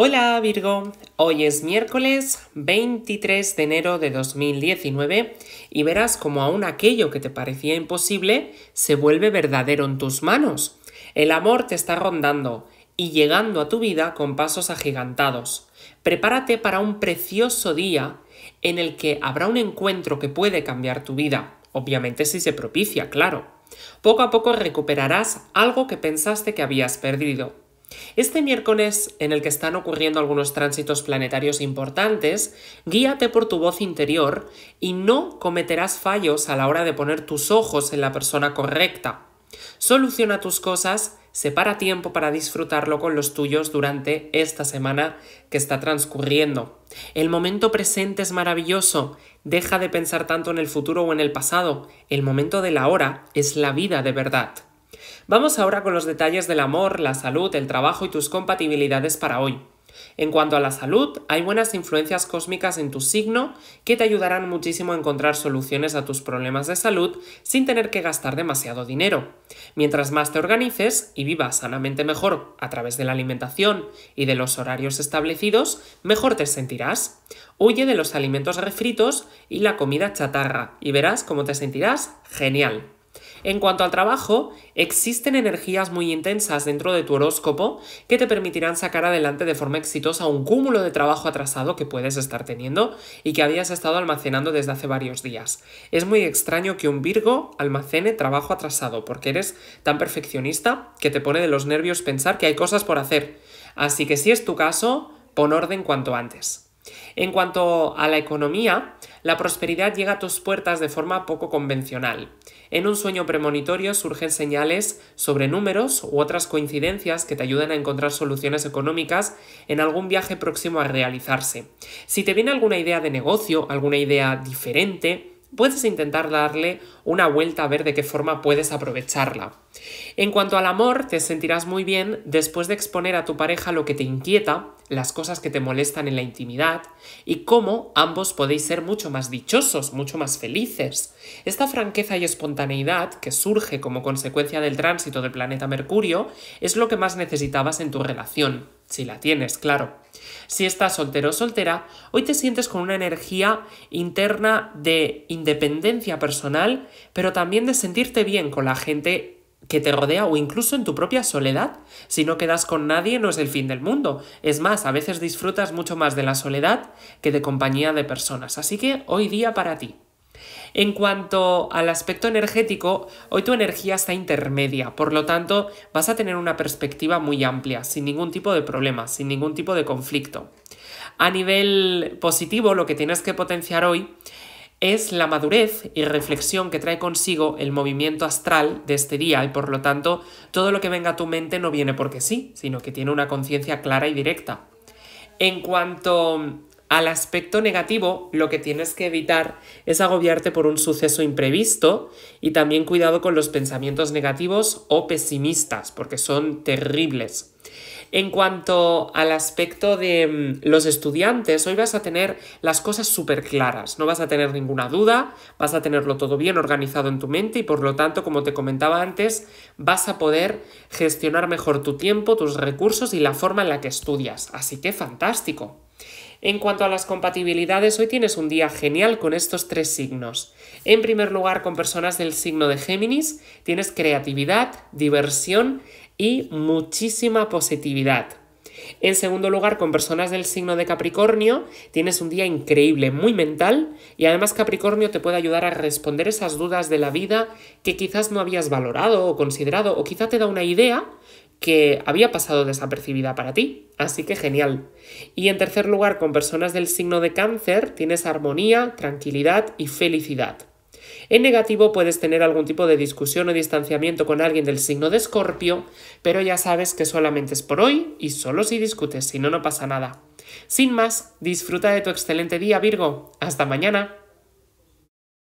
Hola Virgo, hoy es miércoles 23 de enero de 2019 y verás como aún aquello que te parecía imposible se vuelve verdadero en tus manos. El amor te está rondando y llegando a tu vida con pasos agigantados. Prepárate para un precioso día en el que habrá un encuentro que puede cambiar tu vida, obviamente si se propicia, claro. Poco a poco recuperarás algo que pensaste que habías perdido. Este miércoles, en el que están ocurriendo algunos tránsitos planetarios importantes, guíate por tu voz interior y no cometerás fallos a la hora de poner tus ojos en la persona correcta. Soluciona tus cosas, separa tiempo para disfrutarlo con los tuyos durante esta semana que está transcurriendo. El momento presente es maravilloso, deja de pensar tanto en el futuro o en el pasado, el momento de la hora es la vida de verdad. Vamos ahora con los detalles del amor, la salud, el trabajo y tus compatibilidades para hoy. En cuanto a la salud, hay buenas influencias cósmicas en tu signo que te ayudarán muchísimo a encontrar soluciones a tus problemas de salud sin tener que gastar demasiado dinero. Mientras más te organices y vivas sanamente mejor a través de la alimentación y de los horarios establecidos, mejor te sentirás. Huye de los alimentos refritos y la comida chatarra y verás cómo te sentirás genial. En cuanto al trabajo, existen energías muy intensas dentro de tu horóscopo que te permitirán sacar adelante de forma exitosa un cúmulo de trabajo atrasado que puedes estar teniendo y que habías estado almacenando desde hace varios días. Es muy extraño que un Virgo almacene trabajo atrasado porque eres tan perfeccionista que te pone de los nervios pensar que hay cosas por hacer. Así que si es tu caso, pon orden cuanto antes. En cuanto a la economía, la prosperidad llega a tus puertas de forma poco convencional. En un sueño premonitorio surgen señales sobre números u otras coincidencias que te ayudan a encontrar soluciones económicas en algún viaje próximo a realizarse. Si te viene alguna idea de negocio, alguna idea diferente, puedes intentar darle una vuelta a ver de qué forma puedes aprovecharla. En cuanto al amor, te sentirás muy bien después de exponer a tu pareja lo que te inquieta, las cosas que te molestan en la intimidad y cómo ambos podéis ser mucho más dichosos, mucho más felices. Esta franqueza y espontaneidad que surge como consecuencia del tránsito del planeta Mercurio es lo que más necesitabas en tu relación si la tienes, claro. Si estás soltero o soltera, hoy te sientes con una energía interna de independencia personal, pero también de sentirte bien con la gente que te rodea o incluso en tu propia soledad. Si no quedas con nadie no es el fin del mundo. Es más, a veces disfrutas mucho más de la soledad que de compañía de personas. Así que hoy día para ti. En cuanto al aspecto energético, hoy tu energía está intermedia, por lo tanto vas a tener una perspectiva muy amplia, sin ningún tipo de problema, sin ningún tipo de conflicto. A nivel positivo, lo que tienes que potenciar hoy es la madurez y reflexión que trae consigo el movimiento astral de este día y por lo tanto todo lo que venga a tu mente no viene porque sí, sino que tiene una conciencia clara y directa. En cuanto al aspecto negativo, lo que tienes que evitar es agobiarte por un suceso imprevisto y también cuidado con los pensamientos negativos o pesimistas, porque son terribles. En cuanto al aspecto de mm, los estudiantes, hoy vas a tener las cosas súper claras, no vas a tener ninguna duda, vas a tenerlo todo bien organizado en tu mente y por lo tanto, como te comentaba antes, vas a poder gestionar mejor tu tiempo, tus recursos y la forma en la que estudias. Así que fantástico. En cuanto a las compatibilidades, hoy tienes un día genial con estos tres signos. En primer lugar, con personas del signo de Géminis, tienes creatividad, diversión y muchísima positividad. En segundo lugar, con personas del signo de Capricornio, tienes un día increíble, muy mental, y además Capricornio te puede ayudar a responder esas dudas de la vida que quizás no habías valorado o considerado, o quizá te da una idea que había pasado desapercibida para ti, así que genial. Y en tercer lugar, con personas del signo de cáncer tienes armonía, tranquilidad y felicidad. En negativo puedes tener algún tipo de discusión o distanciamiento con alguien del signo de escorpio, pero ya sabes que solamente es por hoy y solo si discutes, si no, no pasa nada. Sin más, disfruta de tu excelente día Virgo. Hasta mañana.